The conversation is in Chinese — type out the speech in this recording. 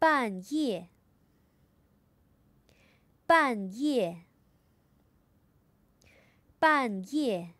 半夜，半夜，半夜。